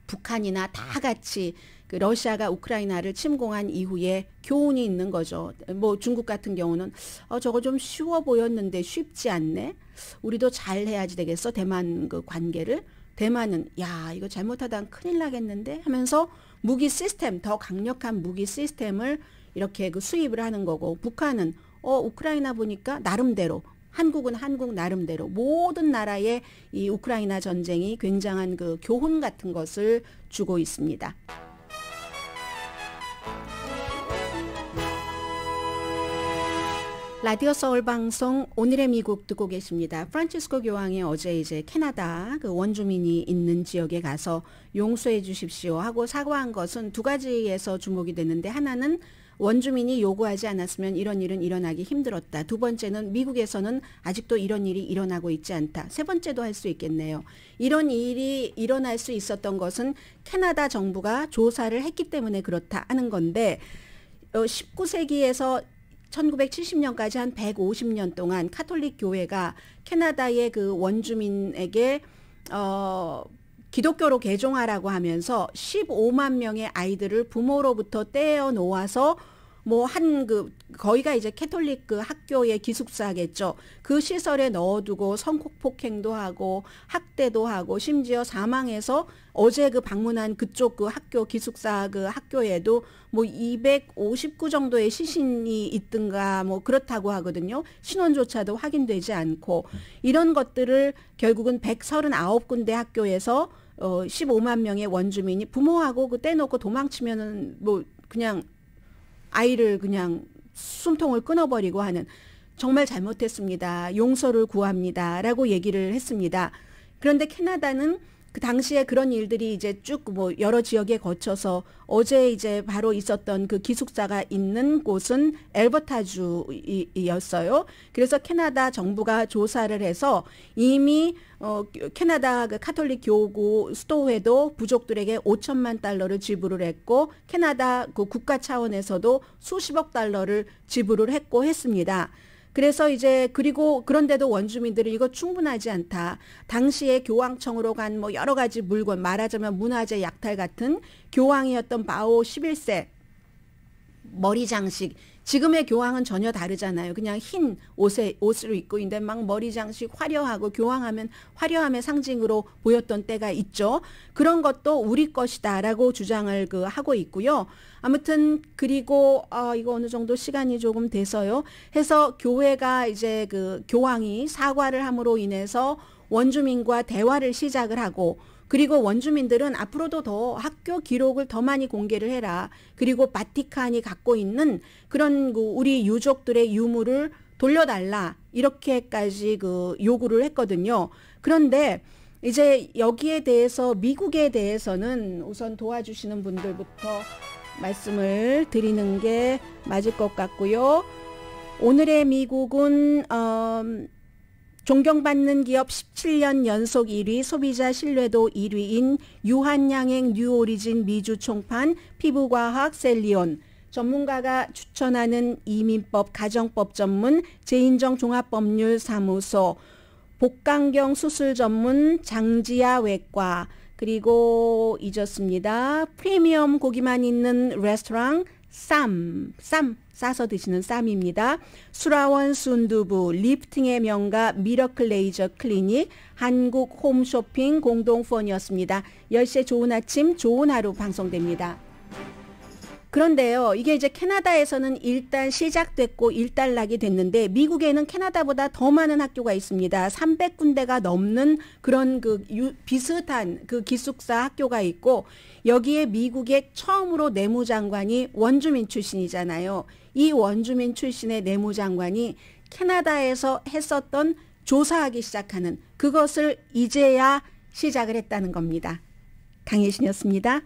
북한이나 다 같이 그 러시아가 우크라이나를 침공한 이후에 교훈이 있는 거죠. 뭐 중국 같은 경우는 어 저거 좀 쉬워 보였는데 쉽지 않네. 우리도 잘 해야지 되겠어. 대만 그 관계를 대만은 야 이거 잘못하다 큰일 나겠는데 하면서 무기 시스템 더 강력한 무기 시스템을 이렇게 그 수입을 하는 거고 북한은 어 우크라이나 보니까 나름대로 한국은 한국 나름대로 모든 나라의 이 우크라이나 전쟁이 굉장한 그 교훈 같은 것을 주고 있습니다. 라디오 서울 방송 오늘의 미국 듣고 계십니다. 프란치스코 교황이 어제 이제 캐나다 그 원주민이 있는 지역에 가서 용서해 주십시오 하고 사과한 것은 두 가지에서 주목이 되는데 하나는 원주민이 요구하지 않았으면 이런 일은 일어나기 힘들었다. 두 번째는 미국에서는 아직도 이런 일이 일어나고 있지 않다. 세 번째도 할 수 있겠네요. 이런 일이 일어날 수 있었던 것은 캐나다 정부가 조사를 했기 때문에 그렇다 하는 건데 19세기에서 어, 1970년까지 한 150년 동안 카톨릭 교회가 캐나다의 그 원주민에게 어 기독교로 개종하라고 하면서 15만 명의 아이들을 부모로부터 떼어 놓아서 뭐한그 거기가 이제 캐톨릭 그 학교의 기숙사겠죠. 그 시설에 넣어두고 성폭행도 하고 학대도 하고 심지어 사망해서 어제 그 방문한 그쪽 그 학교 기숙사 그 학교에도 뭐 259 정도의 시신이 있든가 뭐 그렇다고 하거든요. 신원조차도 확인되지 않고 이런 것들을 결국은 139군데 학교에서 어 15만 명의 원주민이 부모하고 그 떼놓고 도망치면은 뭐 그냥 아이를 그냥 숨통을 끊어버리고 하는 정말 잘못했습니다. 용서를 구합니다. 라고 얘기를 했습니다. 그런데 캐나다는 그 당시에 그런 일들이 이제 쭉 뭐 여러 지역에 거쳐서 어제 이제 바로 있었던 그 기숙사가 있는 곳은 엘버타주였어요. 그래서 캐나다 정부가 조사를 해서 이미 어 캐나다 그 카톨릭 교구 수도회도 부족들에게 5천만 달러를 지불을 했고 캐나다 그 국가 차원에서도 수십억 달러를 지불을 했고 했습니다. 그래서 이제 그리고 그런데도 원주민들은 이거 충분하지 않다. 당시에 교황청으로 간 뭐 여러 가지 물건 말하자면 문화재 약탈 같은 교황이었던 바오 11세 머리 장식 지금의 교황은 전혀 다르잖아요. 그냥 흰 옷에 옷을 입고 있는데 막 머리 장식 화려하고 교황하면 화려함의 상징으로 보였던 때가 있죠. 그런 것도 우리 것이다라고 주장을 그 하고 있고요. 아무튼 그리고 어 이거 어느 정도 시간이 조금 돼서요. 해서 교회가 이제 그 교황이 사과를 함으로 인해서 원주민과 대화를 시작을 하고 그리고 원주민들은 앞으로도 더 학교 기록을 더 많이 공개를 해라. 그리고 바티칸이 갖고 있는 그런 그 우리 유족들의 유물을 돌려달라 이렇게까지 그 요구를 했거든요. 그런데 이제 여기에 대해서 미국에 대해서는 우선 도와주시는 분들부터 말씀을 드리는 게 맞을 것 같고요. 오늘의 미국은 어, 존경받는 기업 17년 연속 1위, 소비자 신뢰도 1위인 유한양행 뉴오리진 미주 총판, 피부과학 셀리온, 전문가가 추천하는 이민법 가정법 전문 재인정 종합법률사무소 복강경 수술 전문 장지아 외과 그리고 잊었습니다. 프리미엄 고기만 있는 레스토랑 쌈, 쌈 싸서 드시는 쌈입니다. 수라원 순두부, 리프팅의 명가 미러클 레이저 클리닉, 한국 홈쇼핑 공동폰이었습니다. 10시에 좋은 아침, 좋은 하루 방송됩니다. 그런데요, 이게 이제 캐나다에서는 일단 시작됐고 일단락이 됐는데 미국에는 캐나다보다 더 많은 학교가 있습니다. 300군데가 넘는 그런 그 유, 비슷한 그 기숙사 학교가 있고 여기에 미국의 처음으로 내무장관이 원주민 출신이잖아요. 이 원주민 출신의 내무장관이 캐나다에서 했었던 조사하기 시작하는 그것을 이제야 시작을 했다는 겁니다. 강예신이었습니다.